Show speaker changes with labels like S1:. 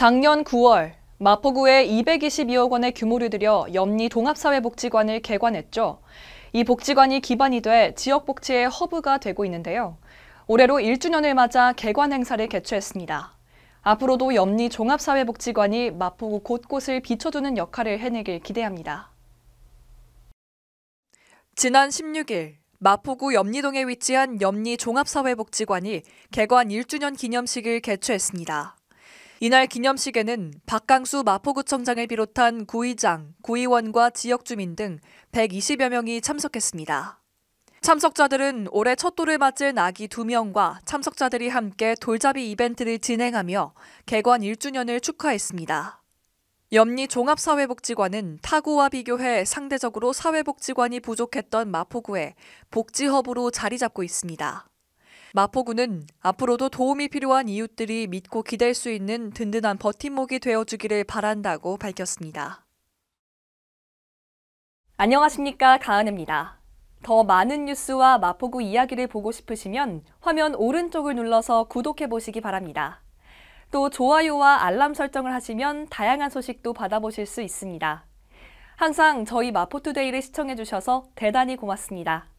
S1: 작년 9월 마포구에 222억 원의 규모를 들여 염리 종합사회복지관을 개관했죠. 이 복지관이 기반이 돼 지역복지의 허브가 되고 있는데요. 올해로 1주년을 맞아 개관 행사를 개최했습니다. 앞으로도 염리 종합사회복지관이 마포구 곳곳을 비춰주는 역할을 해내길 기대합니다. 지난 16일 마포구 염리동에 위치한 염리 종합사회복지관이 개관 1주년 기념식을 개최했습니다. 이날 기념식에는 박강수 마포구청장을 비롯한 구의장, 구의원과 지역 주민 등 120여 명이 참석했습니다. 참석자들은 올해 첫 돌을 맞을 나기 2명과 참석자들이 함께 돌잡이 이벤트를 진행하며 개관 1주년을 축하했습니다. 염리 종합사회복지관은 타고와 비교해 상대적으로 사회복지관이 부족했던 마포구에 복지허브로 자리 잡고 있습니다. 마포구는 앞으로도 도움이 필요한 이웃들이 믿고 기댈 수 있는 든든한 버팀목이 되어주기를 바란다고 밝혔습니다. 안녕하십니까 가은입니다더 많은 뉴스와 마포구 이야기를 보고 싶으시면 화면 오른쪽을 눌러서 구독해 보시기 바랍니다. 또 좋아요와 알람 설정을 하시면 다양한 소식도 받아보실 수 있습니다. 항상 저희 마포투데이를 시청해 주셔서 대단히 고맙습니다.